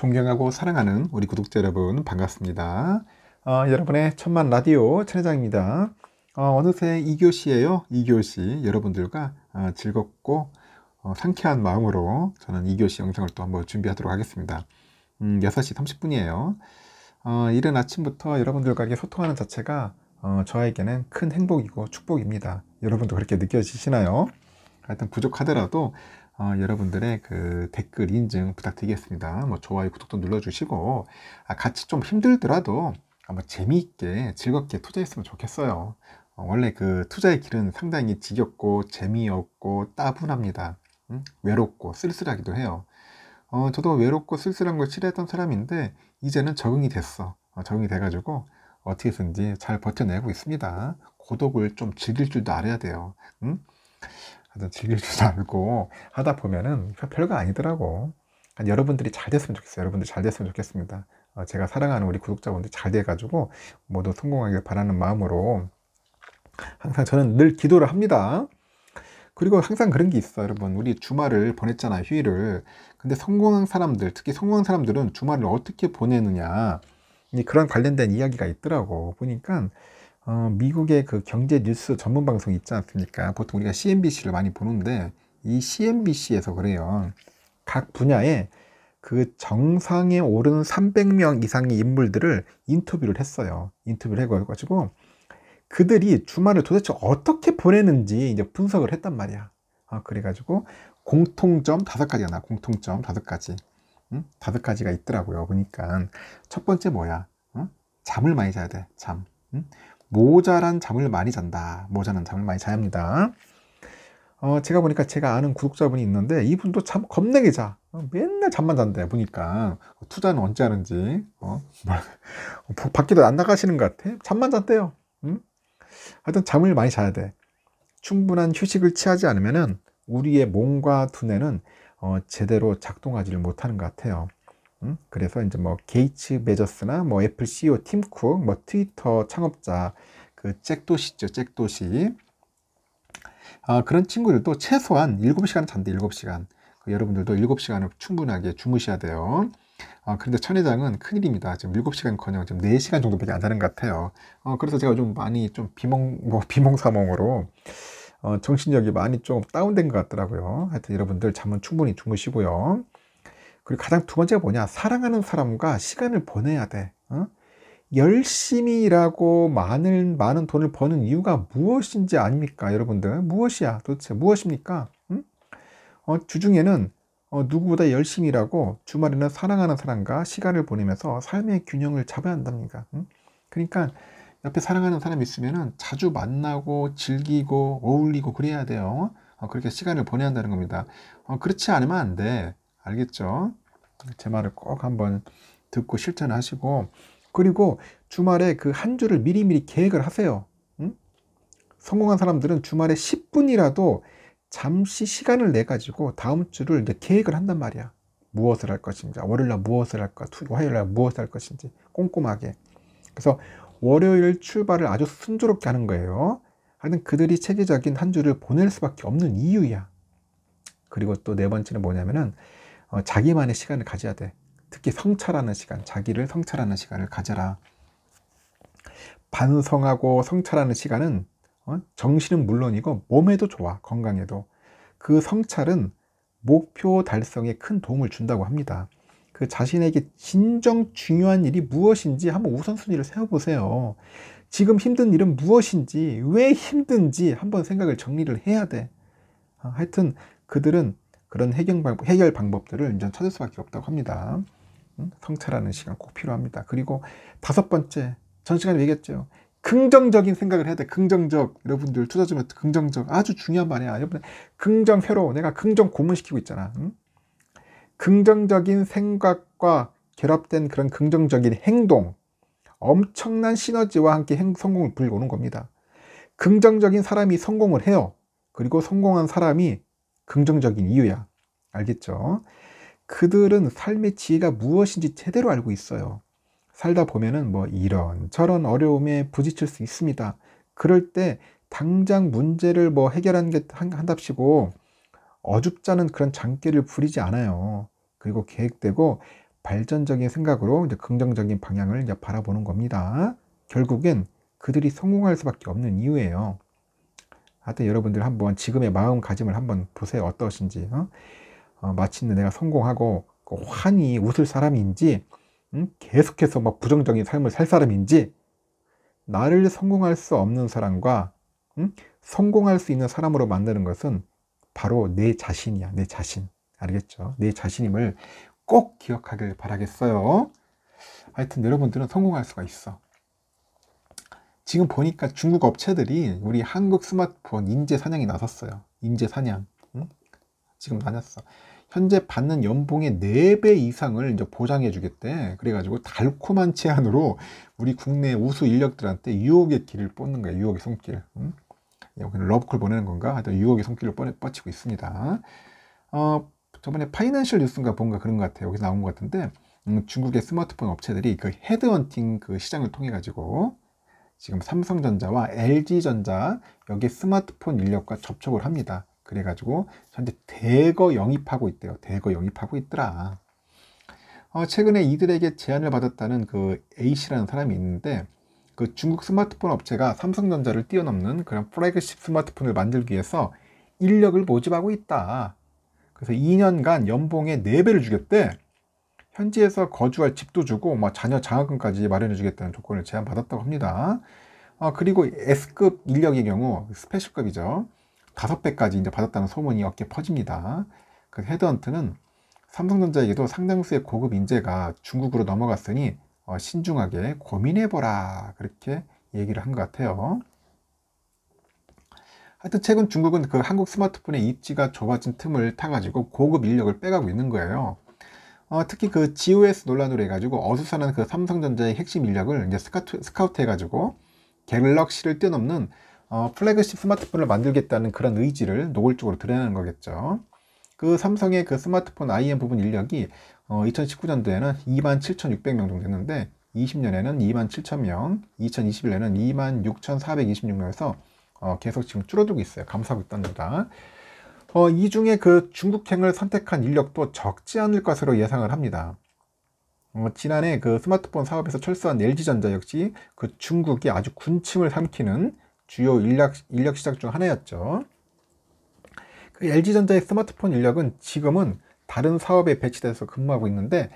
존경하고 사랑하는 우리 구독자 여러분 반갑습니다. 어, 여러분의 천만 라디오 천회장입니다. 어, 느새 2교시에요. 2교시 여러분들과 어, 즐겁고 어, 상쾌한 마음으로 저는 2교시 영상을 또 한번 준비하도록 하겠습니다. 음, 6시 30분이에요. 어, 이른 아침부터 여러분들과 소통하는 자체가 어, 저에게는 큰 행복이고 축복입니다. 여러분도 그렇게 느껴지시나요? 하여튼 부족하더라도 어, 여러분들의 그 댓글 인증 부탁드리겠습니다. 뭐 좋아요, 구독도 눌러주시고 아, 같이 좀 힘들더라도 아마 재미있게 즐겁게 투자했으면 좋겠어요. 어, 원래 그 투자의 길은 상당히 지겹고 재미없고 따분합니다. 응? 외롭고 쓸쓸하기도 해요. 어, 저도 외롭고 쓸쓸한 걸 싫어했던 사람인데 이제는 적응이 됐어. 어, 적응이 돼가지고 어떻게든지 잘 버텨내고 있습니다. 고독을 좀 즐길 줄도 알아야 돼요. 응? 하여튼 즐기지도 않고 하다 보면은 별거 아니더라고. 여러분들이 잘 됐으면 좋겠어요. 여러분들 잘 됐으면 좋겠습니다. 어, 제가 사랑하는 우리 구독자분들 잘 돼가지고 모두 성공하길 바라는 마음으로 항상 저는 늘 기도를 합니다. 그리고 항상 그런 게 있어 요 여러분 우리 주말을 보냈잖아요 휴일을 근데 성공한 사람들 특히 성공한 사람들은 주말을 어떻게 보내느냐 그런 관련된 이야기가 있더라고 보니까 어, 미국의 그 경제 뉴스 전문 방송 있지 않습니까? 보통 우리가 CNBC를 많이 보는데 이 CNBC에서 그래요. 각 분야에 그 정상에 오른 300명 이상의 인물들을 인터뷰를 했어요. 인터뷰를 해가지고 그들이 주말을 도대체 어떻게 보내는지 이제 분석을 했단 말이야. 아, 그래가지고 공통점 다섯 가지가 나. 공통점 다섯 가지. 다섯 가지가 있더라고요. 보니까 첫 번째 뭐야? 응? 잠을 많이 자야 돼. 잠. 응? 모자란 잠을 많이 잔다. 모자란 잠을 많이 자합니다. 어, 제가 보니까 제가 아는 구독자분이 있는데 이분도 참 겁나게 자. 어, 맨날 잠만 잔대 보니까 어, 투자는 언제 하는지 어? 뭐, 어 밖에도 안 나가시는 것 같아. 잠만 잔대요. 응? 하여튼 잠을 많이 자야 돼. 충분한 휴식을 취하지 않으면 우리의 몸과 두뇌는 어, 제대로 작동하지 못하는 것 같아요. 그래서 이제 뭐 게이츠 베저스나 뭐 애플 CEO 팀쿡, 뭐 트위터 창업자 그 잭도시죠, 잭도시. 아, 그런 친구들도 최소한 7시간 잔대, 7시간. 그 여러분들도 7시간을 충분하게 주무셔야 돼요. 아, 그런데 천 회장은 큰일입니다. 지금 7시간 커녕 지금 4시간 정도밖에 안 자는 것 같아요. 어, 그래서 제가 좀 많이 좀 비몽, 뭐, 비몽사몽으로, 어, 정신력이 많이 좀 다운된 것 같더라고요. 하여튼 여러분들 잠은 충분히 주무시고요. 그리고 가장 두 번째가 뭐냐? 사랑하는 사람과 시간을 보내야 돼. 어? 열심히 일하고 많은, 많은 돈을 버는 이유가 무엇인지 아닙니까, 여러분들? 무엇이야, 도대체? 무엇입니까? 응? 어, 주중에는 어, 누구보다 열심히 일하고 주말에는 사랑하는 사람과 시간을 보내면서 삶의 균형을 잡아야 한답니다. 응? 그러니까 옆에 사랑하는 사람이 있으면 자주 만나고 즐기고 어울리고 그래야 돼요. 어, 그렇게 시간을 보내야 한다는 겁니다. 어, 그렇지 않으면 안 돼. 알겠죠? 제 말을 꼭 한번 듣고 실천하시고 그리고 주말에 그 한 주를 미리미리 계획을 하세요. 응? 성공한 사람들은 주말에 10분이라도 잠시 시간을 내 가지고 다음 주를 이제 계획을 한단 말이야. 무엇을 할 것인지, 아, 월요일 날 무엇을 할까, 화요일 날 무엇을 할 것인지 꼼꼼하게. 그래서 월요일 출발을 아주 순조롭게 하는 거예요. 하여튼 그들이 체계적인 한 주를 보낼 수밖에 없는 이유야. 그리고 또 네 번째는 뭐냐면은 어, 자기만의 시간을 가져야 돼. 특히 성찰하는 시간, 자기를 성찰하는 시간을 가져라. 반성하고 성찰하는 시간은 어, 정신은 물론이고 몸에도 좋아, 건강에도. 그 성찰은 목표 달성에 큰 도움을 준다고 합니다. 그 자신에게 진정 중요한 일이 무엇인지 한번 우선순위를 세워보세요. 지금 힘든 일은 무엇인지, 왜 힘든지 한번 생각을 정리를 해야 돼. 어, 하여튼 그들은 그런 해결, 방법, 해결 방법들을 이제 찾을 수밖에 없다고 합니다. 성찰하는 시간 꼭 필요합니다. 그리고 다섯 번째, 전 시간에 얘기했죠. 긍정적인 생각을 해야 돼. 긍정적. 여러분들 투자 좀 해도 긍정적. 아주 중요한 말이야. 여러분, 긍정 회로. 내가 긍정 고문시키고 있잖아. 응? 긍정적인 생각과 결합된 그런 긍정적인 행동. 엄청난 시너지와 함께 행, 성공을 불고는 겁니다. 긍정적인 사람이 성공을 해요. 그리고 성공한 사람이 긍정적인 이유야. 알겠죠? 그들은 삶의 지혜가 무엇인지 제대로 알고 있어요. 살다 보면은 뭐 이런 저런 어려움에 부딪힐 수 있습니다. 그럴 때 당장 문제를 뭐해결하는게 한답시고 어줍잖은 그런 장기를 부리지 않아요. 그리고 계획되고 발전적인 생각으로 이제 긍정적인 방향을 이제 바라보는 겁니다. 결국엔 그들이 성공할 수밖에 없는 이유예요. 하여튼 여러분들 한번 지금의 마음가짐을 한번 보세요. 어떠신지. 어? 어, 마침내 내가 성공하고 그 환히 웃을 사람인지 음? 계속해서 막 부정적인 삶을 살 사람인지 나를 성공할 수 없는 사람과 음? 성공할 수 있는 사람으로 만드는 것은 바로 내 자신이야. 내 자신. 알겠죠? 내 자신임을 꼭 기억하길 바라겠어요. 하여튼 여러분들은 성공할 수가 있어. 지금 보니까 중국 업체들이 우리 한국 스마트폰 인재 사냥이 나섰어요. 인재 사냥. 응? 지금 나녔어. 현재 받는 연봉의 4배 이상을 이제 보장해 주겠대. 그래가지고 달콤한 제안으로 우리 국내 우수 인력들한테 유혹의 길을 뻗는 거야. 유혹의 손길. 응? 여기는 예, 러브콜 보내는 건가? 하여튼 유혹의 손길을 뻗치고 있습니다. 어, 저번에 파이낸셜 뉴스인가 뭔가 그런 것 같아요. 여기서 나온 것 같은데 음, 중국의 스마트폰 업체들이 그 헤드헌팅 그 시장을 통해 가지고 지금 삼성전자와 LG전자 여기 스마트폰 인력과 접촉을 합니다. 그래가지고 현재 대거 영입하고 있대요. 대거 영입하고 있더라. 어, 최근에 이들에게 제안을 받았다는 그 A씨라는 사람이 있는데 그 중국 스마트폰 업체가 삼성전자를 뛰어넘는 그런 프라이그십 스마트폰을 만들기 위해서 인력을 모집하고 있다. 그래서 2년간 연봉의 4배를 주겠대. 현지에서 거주할 집도 주고 막 뭐 자녀 장학금까지 마련해 주겠다는 조건을 제안받았다고 합니다. 어, 그리고 S급 인력의 경우 스페셜급이죠. 5배까지 이제 받았다는 소문이 어깨 퍼집니다. 그 헤드헌트는 삼성전자에게도 상당수의 고급 인재가 중국으로 넘어갔으니 어, 신중하게 고민해보라 그렇게 얘기를 한 것 같아요. 하여튼 최근 중국은 그 한국 스마트폰의 입지가 좁아진 틈을 타가지고 고급 인력을 빼가고 있는 거예요. 어, 특히 그 GOS 논란으로 해가지고 어수선한 그 삼성전자의 핵심 인력을 이제 스카우트, 스카우트 해가지고 갤럭시를 뛰어넘는 어, 플래그십 스마트폰을 만들겠다는 그런 의지를 노골적으로 드러내는 거겠죠. 그 삼성의 그 스마트폰 IM 부분 인력이 어, 2019년도에는 27,600명 정도 됐는데 20년에는 27,000명, 2021년에는 26,426명에서 어, 계속 지금 줄어들고 있어요. 감소하고 있답니다. 어, 이 중에 그 중국행을 선택한 인력도 적지 않을 것으로 예상을 합니다. 어, 지난해 그 스마트폰 사업에서 철수한 LG전자 역시 그 중국이 아주 군침을 삼키는 주요 인력, 인력 시장 중 하나였죠. 그 LG전자의 스마트폰 인력은 지금은 다른 사업에 배치돼서 근무하고 있는데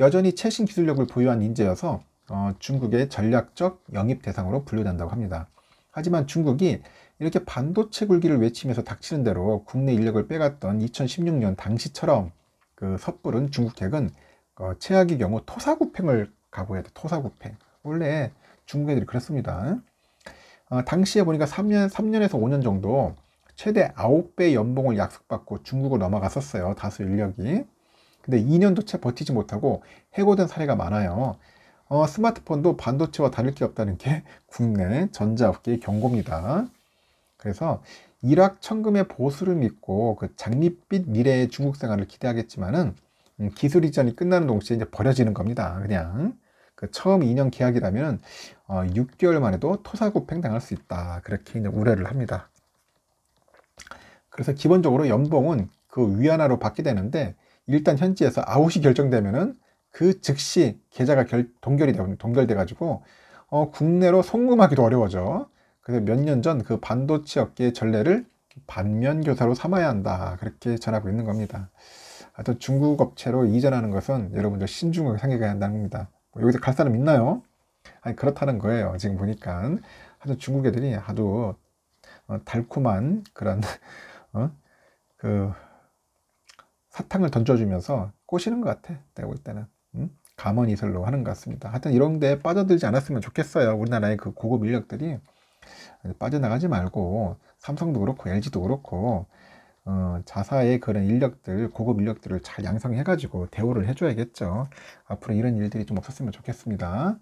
여전히 최신 기술력을 보유한 인재여서 어, 중국의 전략적 영입 대상으로 분류된다고 합니다. 하지만 중국이 이렇게 반도체 굴기를 외치면서 닥치는 대로 국내 인력을 빼갔던 2016년 당시처럼 그 섣부른 중국 객은 어, 최악의 경우 토사구팽을 각오해야 돼. 토사구팽. 원래 중국 애들이 그랬습니다 어, 당시에 보니까 3년, 3년에서 5년 정도 최대 9배 연봉을 약속받고 중국으로 넘어갔었어요. 다수 인력이. 근데 2년도 채 버티지 못하고 해고된 사례가 많아요. 어, 스마트폰도 반도체와 다를 게 없다는 게 국내 전자업계의 경고입니다. 그래서 일확천금의 보수를 믿고 그 장밋빛 미래의 중국 생활을 기대하겠지만은 음, 기술 이전이 끝나는 동시에 이제 버려지는 겁니다. 그냥 그 처음 2년 계약이라면 어, 6개월 만에도 토사구팽 당할 수 있다. 그렇게 이제 우려를 합니다. 그래서 기본적으로 연봉은 그 위안화로 받게 되는데 일단 현지에서 아웃이 결정되면은 그 즉시 계좌가 결, 동결이 되, 동결돼 가지고 어, 국내로 송금하기도 어려워져. 그래서 몇 년 전 그 반도체 업계의 전례를 반면교사로 삼아야 한다 그렇게 전하고 있는 겁니다. 하여튼 아, 중국 업체로 이전하는 것은 여러분들 신중하게 생각해야 한다는 겁니다. 뭐 여기서 갈 사람 있나요? 아니 그렇다는 거예요. 지금 보니까 하여튼 중국 애들이 아주 어, 달콤한 그런 어? 그 사탕을 던져주면서 꼬시는 것 같아. 내가 볼 때는. 음? 감언이설로 하는 것 같습니다. 하여튼 이런 데 빠져들지 않았으면 좋겠어요. 우리나라의 그 고급 인력들이 빠져나가지 말고 삼성도 그렇고 LG도 그렇고 어, 자사의 그런 인력들, 고급 인력들을 잘 양성해가지고 대우를 해줘야겠죠. 앞으로 이런 일들이 좀 없었으면 좋겠습니다.